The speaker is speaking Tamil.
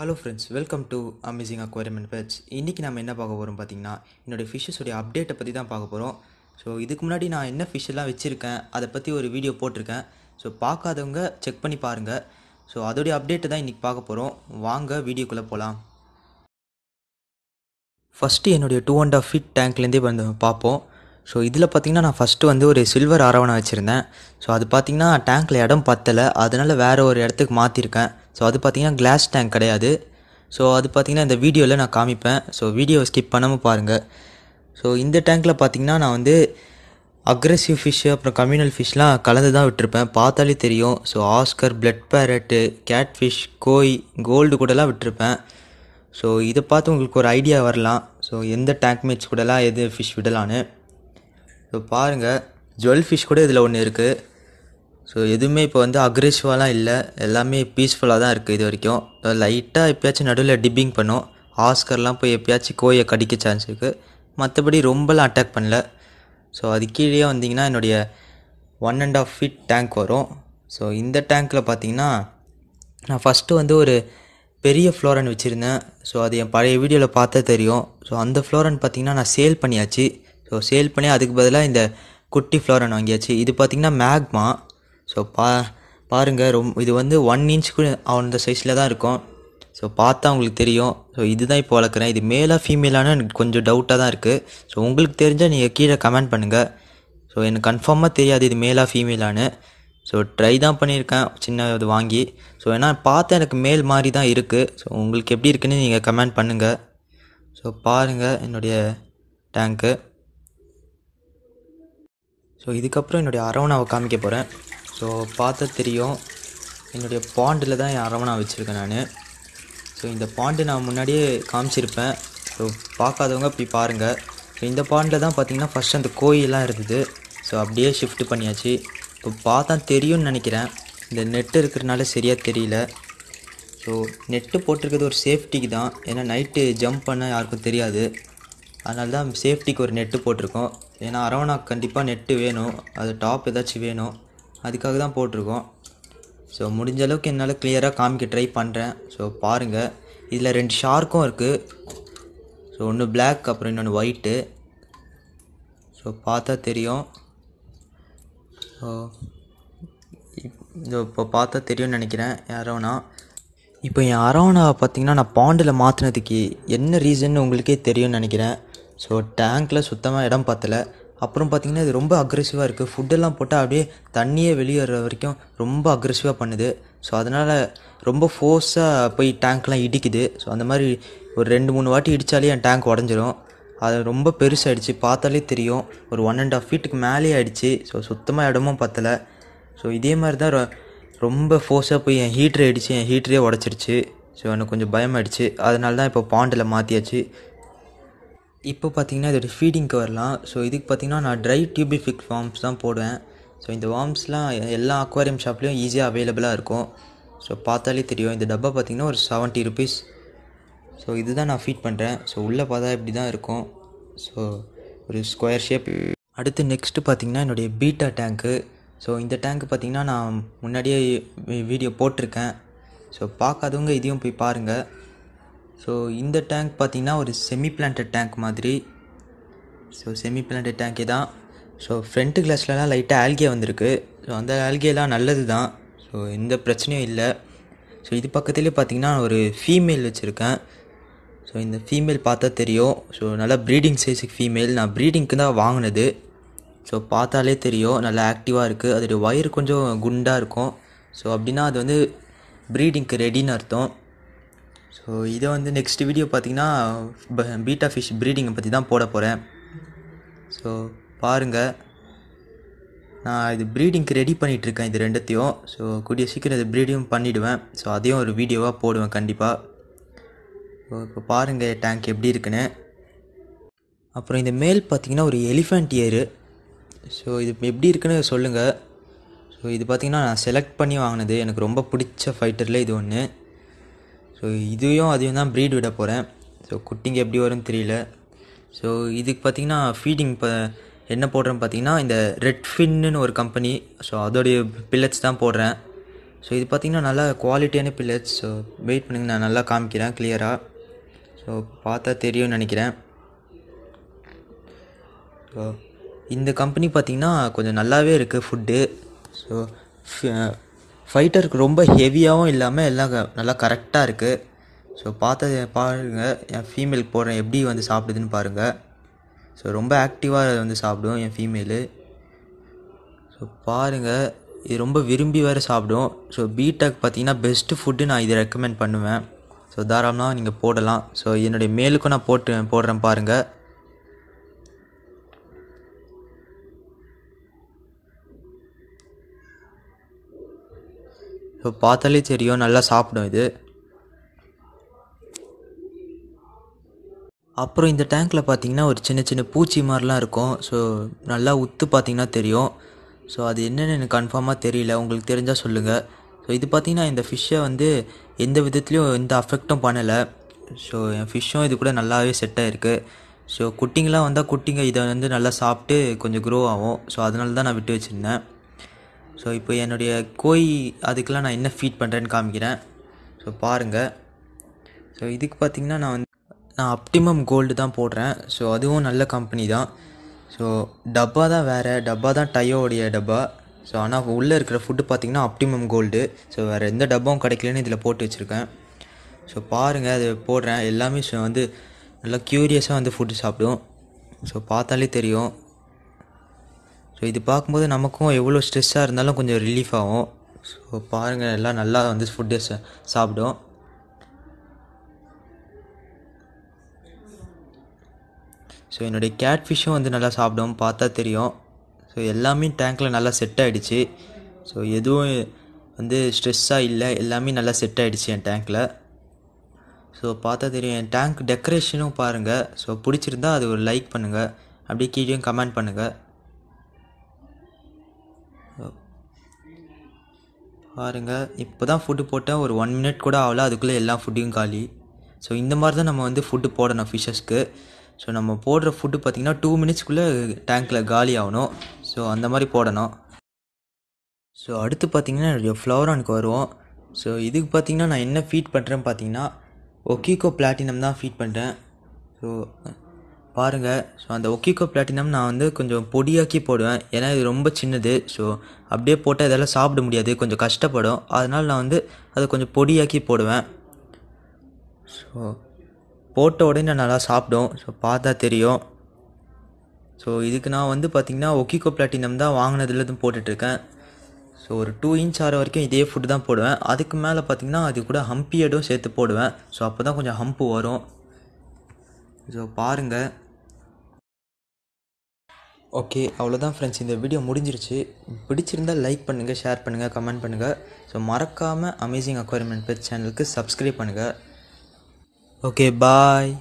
hello friends welcome to amazing aquarium and pets இன்றைக்கி நம்ம என்ன பார்க்க போகிறோம் பார்த்திங்கன்னா என்னோடய ஃபிஷ்ஷஸோடைய அப்டேட்டை பற்றி தான் பார்க்க போகிறோம் ஸோ இதுக்கு முன்னாடி நான் என்ன ஃபிஷ்ஷெல்லாம் வச்சுருக்கேன் அதை பற்றி ஒரு வீடியோ போட்டிருக்கேன் ஸோ பார்க்காதவங்க செக் பண்ணி பாருங்கள் ஸோ அதோடைய அப்டேட்டை தான் இன்றைக்கி பார்க்க போகிறோம் வாங்க வீடியோக்குள்ளே போகலாம் ஃபஸ்ட்டு என்னுடைய டூ அண்ட் ஆஃப் ஃபிட் டேங்க்லேருந்தே வந்து பார்ப்போம் ஸோ இதில் பார்த்திங்கன்னா நான் ஃபஸ்ட்டு வந்து ஒரு சில்வர் அரவணை வச்சுருந்தேன் ஸோ அது பார்த்திங்கன்னா டேங்க்கில் இடம் பத்தலை அதனால் வேறு ஒரு இடத்துக்கு மாற்றிருக்கேன் ஸோ அது பார்த்திங்கன்னா கிளாஸ் டேங்க் கிடையாது ஸோ அது பார்த்திங்கன்னா இந்த வீடியோவில் நான் காமிப்பேன் ஸோ வீடியோவை ஸ்கிப் பண்ணாமல் பாருங்கள் ஸோ இந்த டேங்க்கில் பார்த்திங்கன்னா நான் வந்து அக்ரெசிவ் ஃபிஷ்ஷு அப்புறம் கம்யூனல் ஃபிஷ்லாம் கலந்து தான் விட்டுருப்பேன் பார்த்தாலே தெரியும் so oscar blood parrot catfish koi gold கூடலாம் விட்டுருப்பேன் ஸோ இதை பார்த்து உங்களுக்கு ஒரு ஐடியா வரலாம் ஸோ எந்த டேங்க் மேட்ச் கூடலாம் எது ஃபிஷ் விடலான்னு ஸோ பாருங்கள் ஜுவல் ஃபிஷ் கூட இதில் ஒன்று இருக்குது ஸோ எதுவுமே இப்போ வந்து அக்ரெசிவாலாம் இல்லை எல்லாமே பீஸ்ஃபுல்லாக தான் இருக்குது இது வரைக்கும் லைட்டாக எப்பயாச்சும் நடுவில் டிப்பிங் பண்ணும் ஆஸ்கர்லாம் போய் எப்பயாச்சும் கோயை கடிக்க சான்ஸ் இருக்குது மற்றபடி ரொம்பலாம் அட்டாக் பண்ணல ஸோ அது கீழே வந்தீங்கன்னா என்னுடைய one and half feet tank வரும் ஸோ இந்த டேங்க்கில் பார்த்தீங்கன்னா நான் ஃபஸ்ட்டு வந்து ஒரு பெரிய ஃப்ளோரன் வச்சுருந்தேன் ஸோ அது என் பழைய வீடியோவில் பார்த்தா தெரியும் ஸோ அந்த ஃப்ளோரன் பார்த்திங்கன்னா நான் சேல் பண்ணியாச்சு ஸோ சேல் பண்ணி அதுக்கு பதிலாக இந்த குட்டி ஃப்ளோரன் வாங்கியாச்சு இது பார்த்திங்கன்னா மேக்மா ஸோ பா பாருங்கள் ரொம் இது வந்து ஒன் இன்ச்சுக்கு அந்த சைஸில் தான் இருக்கும் ஸோ பார்த்தா உங்களுக்கு தெரியும் ஸோ இதுதான் இப்போ வளர்க்குறேன் இது மேலாக ஃபீமேலானு எனக்கு கொஞ்சம் டவுட்டாக தான் இருக்குது ஸோ உங்களுக்கு தெரிஞ்சால் நீங்கள் கீழே கமெண்ட் பண்ணுங்கள் ஸோ எனக்கு கன்ஃபார்மாக தெரியாது இது மேலாக ஃபீமேலானு ஸோ ட்ரை தான் பண்ணியிருக்கேன் சின்ன இது வாங்கி ஸோ ஏன்னா பார்த்தா எனக்கு மேல் மாதிரி தான் இருக்குது ஸோ உங்களுக்கு எப்படி இருக்குன்னு நீங்கள் கமெண்ட் பண்ணுங்கள் ஸோ பாருங்கள் என்னுடைய டேங்க்கு ஸோ இதுக்கப்புறம் என்னுடைய அரவணாவை காமிக்க போகிறேன் ஸோ பார்த்தா தெரியும் என்னுடைய பாண்டில் தான் என் அரவணா வச்சுருக்கேன் நான் ஸோ இந்த பாண்டு நான் முன்னாடியே காமிச்சிருப்பேன் ஸோ பார்க்காதவங்க இப்படி பாருங்கள் ஸோ இந்த பாண்டில் தான் பார்த்திங்கன்னா ஃபஸ்ட் அந்த கோயிலெலாம் இருந்தது ஸோ அப்படியே ஷிஃப்ட் பண்ணியாச்சு இப்போ பார்த்தா தெரியும்னு நினைக்கிறேன் இந்த நெட்டு இருக்கிறனால சரியாக தெரியல ஸோ நெட்டு போட்டிருக்கிறது ஒரு சேஃப்டிக்கு தான் ஏன்னா நைட்டு ஜம்ப் பண்ண யாருக்கும் தெரியாது அதனால தான் சேஃப்டிக்கு ஒரு நெட்டு போட்டிருக்கோம் ஏன்னா அரவணா கண்டிப்பாக நெட்டு வேணும் அது டாப் ஏதாச்சும் வேணும் அதுக்காக தான் போட்டிருக்கோம் ஸோ முடிஞ்ச அளவுக்கு என்னால் கிளியராக காமிக்க ட்ரை பண்ணுறேன் ஸோ பாருங்கள் இதில் ரெண்டு ஷார்க்கும் இருக்குது ஸோ ஒன்று பிளாக் அப்புறம் இன்னொன்று ஒயிட்டு ஸோ பார்த்தா தெரியும் ஸோ இப்போ பார்த்தா தெரியும்னு நினைக்கிறேன் யாரோனா இப்போ என் அரோனா பார்த்திங்கன்னா நான் பாண்டில் மாற்றினதுக்கு என்ன ரீசன் உங்களுக்கே தெரியும்னு நினைக்கிறேன் ஸோ டேங்க்கில் சுத்தமாக இடம் பத்தலை அப்புறம் பார்த்திங்கன்னா இது ரொம்ப அக்ரெசிவாக இருக்குது ஃபுட்டெல்லாம் போட்டால் அப்படியே தண்ணியே வெளியேற வரைக்கும் ரொம்ப அக்ரெசிவாக பண்ணுது ஸோ அதனால் ரொம்ப ஃபோர்ஸாக போய் டேங்க்லாம் இடிக்குது ஸோ அந்த மாதிரி ஒரு ரெண்டு மூணு வாட்டி இடித்தாலே என் டேங்க் உடஞ்சிரும் அது ரொம்ப பெருசாகிடுச்சு பார்த்தாலே தெரியும் ஒரு ஒன் அண்ட் ஆஃப் ஃபீட்டுக்கு மேலே ஆகிடுச்சு ஸோ சுத்தமாக இடமும் பத்தலை ஸோ இதே மாதிரி தான் ரொம்ப ஃபோர்ஸாக போய் என் ஹீட்ரு அடித்து என் ஹீட்டரே உடச்சிருச்சு ஸோ எனக்கு கொஞ்சம் பயமாயிடுச்சு அதனால தான் இப்போ பாண்டில் மாற்றியாச்சு இப்போ பார்த்தீங்கன்னா இதோட ஃபீடிங்க்கு வரலாம் ஸோ இதுக்கு பார்த்தீங்கன்னா நான் ட்ரை டியூபிஃபிக் ஃபார்ம்ஸ் தான் போடுவேன் ஸோ இந்த வார்ம்ஸ்லாம் எல்லா அக்வாரியம் ஷாப்லேயும் ஈஸியாக அவைலபிளாக இருக்கும் ஸோ பார்த்தாலே தெரியும் இந்த டப்பா பார்த்திங்கன்னா ஒரு செவன்ட்டி ருபீஸ் ஸோ இதுதான் நான் ஃபீட் பண்ணுறேன் ஸோ உள்ளே பார்த்தா இப்படி தான் இருக்கும் ஸோ ஒரு ஸ்கொயர் ஷேப் அடுத்து நெக்ஸ்ட்டு பார்த்திங்கன்னா என்னுடைய பீட்டா டேங்க்கு ஸோ இந்த டேங்க்கு பார்த்திங்கன்னா நான் முன்னாடியே வீடியோ போட்டிருக்கேன் ஸோ பார்க்காதவங்க இதையும் போய் பாருங்கள் ஸோ இந்த டேங்க் பார்த்திங்கன்னா ஒரு செமி பிளான்ட் டேங்க் மாதிரி ஸோ செமி பிளான்ட் டேங்கே தான் ஸோ ஃப்ரண்ட்டு கிளாஸ்லலாம் லைட்டாக ஆல்கே வந்திருக்கு ஸோ அந்த ஆல்கேலாம் நல்லது தான் ஸோ எந்த பிரச்சனையும் இல்லை ஸோ இது பக்கத்துலேயே பார்த்திங்கன்னா ஒரு ஃபீமேல் வச்சுருக்கேன் ஸோ இந்த ஃபீமேல் பார்த்தா தெரியும் ஸோ நல்லா ப்ரீடிங் சைஸுக்கு ஃபீமேல் நான் ப்ரீடிங்க்கு தான் வாங்கினது ஸோ பார்த்தாலே தெரியும் நல்லா ஆக்டிவாக இருக்குது அதோடைய ஒயர் கொஞ்சம் குண்டாக இருக்கும் ஸோ அப்படின்னா அது வந்து ப்ரீடிங்க்கு ரெடின்னு அர்த்தம் ஸோ இதை வந்து நெக்ஸ்ட் வீடியோ பார்த்தீங்கன்னா பீட்டா ஃபிஷ் ப்ரீடிங்கை பற்றி தான் போட போகிறேன் ஸோ பாருங்கள் நான் இது ப்ரீடிங்க்கு ரெடி பண்ணிகிட்ருக்கேன் இது ரெண்டுத்தையும் ஸோ கூடிய சீக்கிரம் இது ப்ரீடிங் பண்ணிவிடுவேன் ஸோ அதையும் ஒரு வீடியோவாக போடுவேன் கண்டிப்பாக ஸோ இப்போ பாருங்கள் டேங்க் எப்படி இருக்குன்னு அப்புறம் இந்த மேல் பார்த்தீங்கன்னா ஒரு எலிஃபெண்ட் இயரு ஸோ இது எப்படி இருக்குன்னு சொல்லுங்கள் ஸோ இது பார்த்திங்கன்னா நான் செலக்ட் பண்ணி வாங்கினது எனக்கு ரொம்ப பிடிச்ச ஃபைட்டரில் இது ஒன்று ஸோ இதையும் அதையும் தான் ப்ரீட் விட போகிறேன் ஸோ குட்டிங்க எப்படி வரும்னு தெரியல ஸோ இதுக்கு பார்த்திங்கன்னா ஃபீடிங் இப்போ என்ன போடுறேன்னு பார்த்தீங்கன்னா இந்த ரெட் ஃபின்னு ஒரு கம்பெனி ஸோ அதோடைய பில்லட்ஸ் தான் போடுறேன் ஸோ இது பார்த்திங்கன்னா நல்லா குவாலிட்டியான பில்லட்ஸ் ஸோ வெயிட் பண்ணுங்க நான் நல்லா காமிக்கிறேன் கிளியராக ஸோ பார்த்தா தெரியும்னு நினைக்கிறேன் ஸோ இந்த கம்பெனி பார்த்திங்கன்னா கொஞ்சம் நல்லாவே இருக்குது ஃபுட்டு ஸோ ஃபைட்டருக்கு ரொம்ப ஹெவியாகவும் இல்லாமல் எல்லாம் நல்லா கரெக்டாக இருக்குது ஸோ பார்த்தது பாருங்கள் என் ஃபீமேலுக்கு போடுறேன் எப்படி வந்து சாப்பிடுதுன்னு பாருங்கள் ஸோ ரொம்ப ஆக்டிவாக அதை வந்து சாப்பிடும் என் ஃபீமேலு ஸோ பாருங்கள் இது ரொம்ப விரும்பி வேறு சாப்பிடும் ஸோ பீடெக் e பார்த்தீங்கன்னா பெஸ்ட்டு ஃபுட்டு நான் இதை ரெக்கமெண்ட் பண்ணுவேன் ஸோ தாராளமாக நீங்கள் போடலாம் ஸோ என்னுடைய மேலுக்கும் நான் போட்டு போடுறேன் பாருங்கள் ஸோ பார்த்தாலே தெரியும் நல்லா சாப்பிடும் இது அப்புறம் இந்த டேங்க்கில் பார்த்தீங்கன்னா ஒரு சின்ன சின்ன பூச்சி மாதிரிலாம் இருக்கும் ஸோ நல்லா உத்து பார்த்திங்கன்னா தெரியும் ஸோ அது என்னென்னு எனக்கு கன்ஃபார்மாக தெரியல உங்களுக்கு தெரிஞ்சால் சொல்லுங்கள் ஸோ இது பார்த்தீங்கன்னா இந்த ஃபிஷ்ஷை வந்து எந்த விதத்துலேயும் எந்த அஃபெக்டும் பண்ணலை ஸோ என் ஃபிஷ்ஷும் இது கூட நல்லாவே செட் ஆகிருக்கு ஸோ குட்டிங்கெலாம் வந்தால் குட்டிங்க இதை வந்து நல்லா சாப்பிட்டு கொஞ்சம் க்ரோ ஆகும் ஸோ அதனால தான் நான் விட்டு வச்சுருந்தேன் ஸோ இப்போ என்னுடைய கோய் அதுக்கெலாம் நான் என்ன ஃபீட் பண்ணுறேன்னு காமிக்கிறேன் ஸோ பாருங்கள் ஸோ இதுக்கு பார்த்திங்கன்னா நான் வந்து நான் அப்டிமம் கோல்டு தான் போடுறேன் ஸோ அதுவும் நல்ல கம்பெனி தான் ஸோ டப்பா தான் வேறு டப்பா தான் டயோடைய டப்பா ஸோ ஆனால் உள்ளே இருக்கிற ஃபுட்டு பார்த்திங்கன்னா அப்டிமம் கோல்டு ஸோ வேறு எந்த டப்பாவும் கிடைக்கலன்னு இதில் போட்டு வச்சுருக்கேன் ஸோ பாருங்கள் அது போடுறேன் எல்லாமே வந்து நல்லா க்யூரியஸாக வந்து ஃபுட்டு சாப்பிடும் ஸோ பார்த்தாலே தெரியும் ஸோ இது பார்க்கும்போது நமக்கும் எவ்வளோ ஸ்ட்ரெஸ்ஸாக இருந்தாலும் கொஞ்சம் ரிலீஃப் ஆகும் ஸோ பாருங்கள் எல்லாம் நல்லா வந்து ஃபுட்டு சாப்பிடும் ஸோ என்னுடைய கேட் ஃபிஷ்ஷும் வந்து நல்லா சாப்பிடும் பார்த்தா தெரியும் ஸோ எல்லாமே டேங்க்கில் நல்லா செட் ஆகிடுச்சு ஸோ எதுவும் வந்து ஸ்ட்ரெஸ்ஸாக இல்லை எல்லாமே நல்லா செட் ஆகிடுச்சு என் டேங்க்கில் ஸோ பார்த்தா தெரியும் என் டேங்க் டெக்கரேஷனும் பாருங்கள் ஸோ பிடிச்சிருந்தா அது ஒரு லைக் பண்ணுங்கள் அப்படியே கீழே கமெண்ட் பண்ணுங்கள் பாருங்கள் இப்போ தான் ஃபுட்டு போட்டேன் ஒரு ஒன் மினிட் கூட ஆகல அதுக்குள்ளே எல்லா ஃபுட்டையும் காலி ஸோ இந்த மாதிரி தான் நம்ம வந்து ஃபுட்டு போடணும் ஃபிஷஸ்க்கு ஸோ நம்ம போடுற ஃபுட்டு பார்த்திங்கன்னா டூ மினிட்ஸ்க்குள்ளே டேங்க்கில் காலி ஆகணும் ஸோ அந்த மாதிரி போடணும் ஸோ அடுத்து பார்த்திங்கன்னா என்னுடைய ஃப்ளவரானுக்கு வருவோம் ஸோ இதுக்கு பார்த்திங்கன்னா நான் என்ன ஃபீட் பண்ணுறேன்னு பார்த்தீங்கன்னா ஒக்கீகோ பிளாட்டினம் தான் ஃபீட் பண்ணுறேன் ஸோ பாருங்கள் ஸோ அந்த ஒக்கிகோ பிளாட்டினம் நான் வந்து கொஞ்சம் பொடியாக்கி போடுவேன் ஏன்னா இது ரொம்ப சின்னது ஸோ அப்படியே போட்டால் இதெல்லாம் சாப்பிட முடியாது கொஞ்சம் கஷ்டப்படும் அதனால் நான் வந்து அதை கொஞ்சம் பொடியாக்கி போடுவேன் ஸோ போட்ட உடனே நான் நல்லா சாப்பிடும் ஸோ பார்த்தா தெரியும் ஸோ இதுக்கு நான் வந்து பார்த்திங்கன்னா ஒக்கிகோ பிளாட்டினம் தான் வாங்கினதுலேருந்து போட்டுட்ருக்கேன் ஸோ ஒரு டூ இன்ச் ஆகிற வரைக்கும் இதே ஃபுட்டு தான் போடுவேன் அதுக்கு மேலே பார்த்திங்கன்னா அது கூட ஹம்பியடும் சேர்த்து போடுவேன் ஸோ அப்போ தான் கொஞ்சம் ஹம்பு வரும் ஸோ பாருங்கள் ஓகே அவ்வளோதான் ஃப்ரெண்ட்ஸ் இந்த வீடியோ முடிஞ்சிருச்சு பிடிச்சிருந்தால் லைக் பண்ணுங்கள் ஷேர் பண்ணுங்கள் கமெண்ட் பண்ணுங்கள் ஸோ மறக்காமல் அமேசிங் அக்வாரியமெண்ட் பெட் சேனலுக்கு சப்ஸ்கிரைப் பண்ணுங்கள் ஓகே பாய்